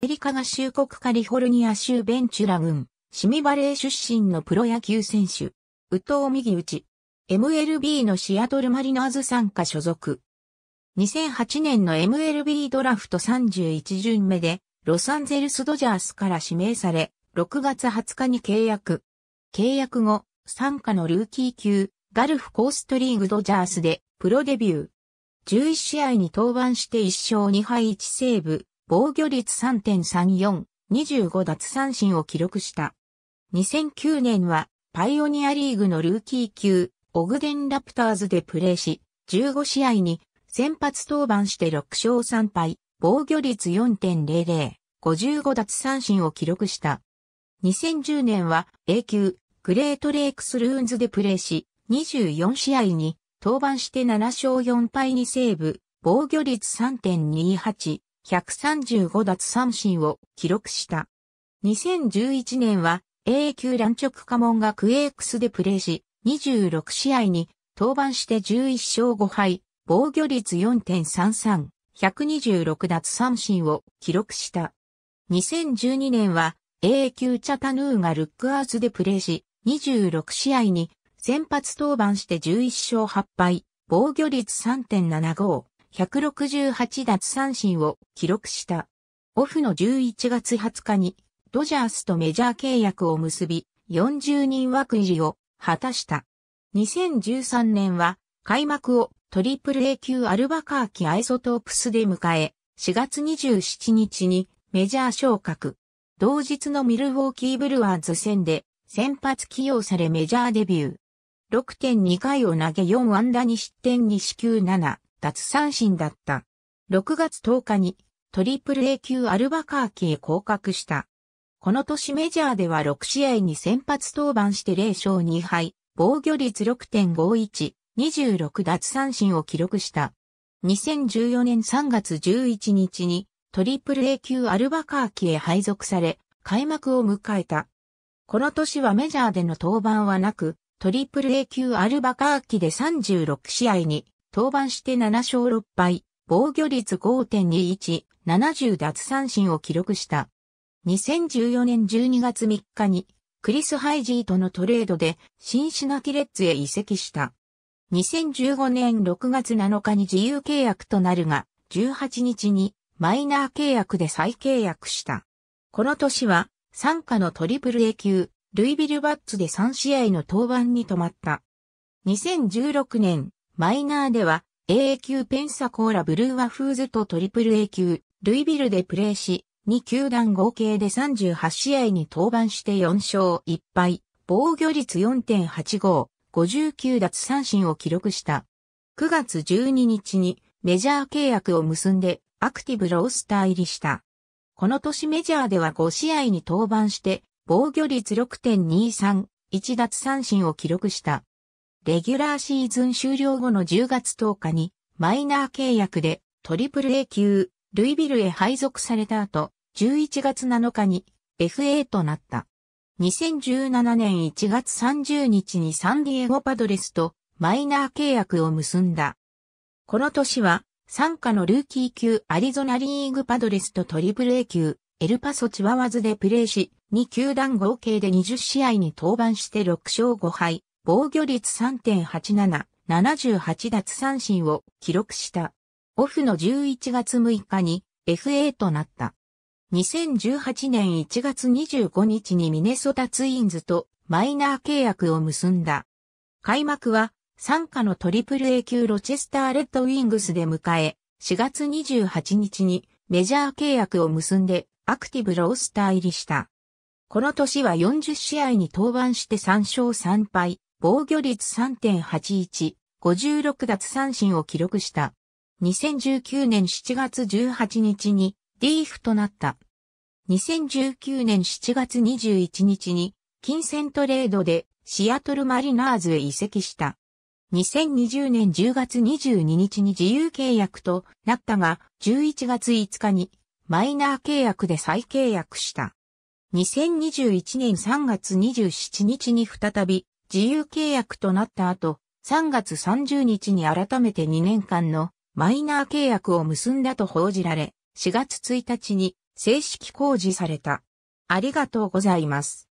アメリカ合衆国カリフォルニア州ベンチュラ郡、シミバレー出身のプロ野球選手、宇藤右打 MLB のシアトルマリナーズ参加所属。2008年の MLB ドラフト31巡目で、ロサンゼルスドジャースから指名され、6月20日に契約。契約後、参加のルーキー級、ガルフコーストリーグドジャースで、プロデビュー。11試合に登板して1勝2敗1セーブ、防御率3.34、25奪三振を記録した。2009年はパイオニアリーグのルーキー級、オグデンラプターズでプレーし、15試合に先発登板して6勝3敗、防御率4.00、55奪三振を記録した。2010年は A 級、グレートレイクスルーンズでプレーし、24試合に登板して7勝4敗にセーブ、防御率3.28、135奪三振を記録した。2011年は A 級乱直家門がクエークスでプレーし、26試合に登板して11勝5敗、防御率4.33、126奪三振を記録した。2012年は A 級チャタヌーがルックアーズでプレーし、26試合に先発登板して11勝8敗、防御率3.75、168奪三振を記録した。オフの11月20日に、ドジャースとメジャー契約を結び、40人枠入りを果たした。2013年は、開幕をトリプル A 級アルバカーキアイソトープスで迎え、4月27日にメジャー昇格。同日のミルウォーキーブルワーズ戦で先発起用されメジャーデビュー。6.2回を投げ4安打に失点に四球7。奪三振だった。6月10日にトリプル A 級アルバカーキへ降格した。この年メジャーでは6試合に先発登板して0勝2敗、防御率6.51、26奪三振を記録した。2014年3月11日にトリプル A 級アルバカーキへ配属され、開幕を迎えた。この年はメジャーでの登板はなく、トリプル A 級アルバカーキで36試合に登板して7勝6敗、防御率5.21、70奪三振を記録した。2014年12月3日に、クリス・ハイジーとのトレードで、シンシナキレッツへ移籍した。2015年6月7日に自由契約となるが、18日にマイナー契約で再契約した。この年は、参加のトリプル A 級、ルイビルバッツで3試合の登板に止まった。2016年マイナーでは a 級ペンサコーラブルーワフーズとトリプル A 級、ルイビルでプレーし、2球団合計で38試合に登板して4勝1敗、防御率4.85、59奪三振を記録した。9月12日にメジャー契約を結んでアクティブロースター入りした。この年メジャーでは5試合に登板して防御率6.23、1奪三振を記録した。レギュラーシーズン終了後の10月10日にマイナー契約でトリプル A 級ルイビルへ配属された後、11月7日に FA となった。2017年1月30日にサンディエゴパドレスとマイナー契約を結んだ。この年は、参加のルーキー級アリゾナリーグパドレスとトリプル A 級エルパソチワワズでプレーし、2球団合計で20試合に登板して6勝5敗、防御率3.87、78奪三振を記録した。オフの11月6日に FA となった。2018年1月25日にミネソタツインズとマイナー契約を結んだ。開幕は参加のトリプル A 級ロチェスターレッドウィングスで迎え、4月28日にメジャー契約を結んでアクティブロースター入りした。この年は40試合に登板して3勝3敗、防御率3.81、56奪三振を記録した。2019年7月18日にリーフとなった。2019年7月21日に金銭トレードでシアトルマリナーズへ移籍した。2020年10月22日に自由契約となったが、11月5日にマイナー契約で再契約した。2021年3月27日に再び自由契約となった後、3月30日に改めて2年間のマイナー契約を結んだと報じられ、4月1日に正式公示された。ありがとうございます。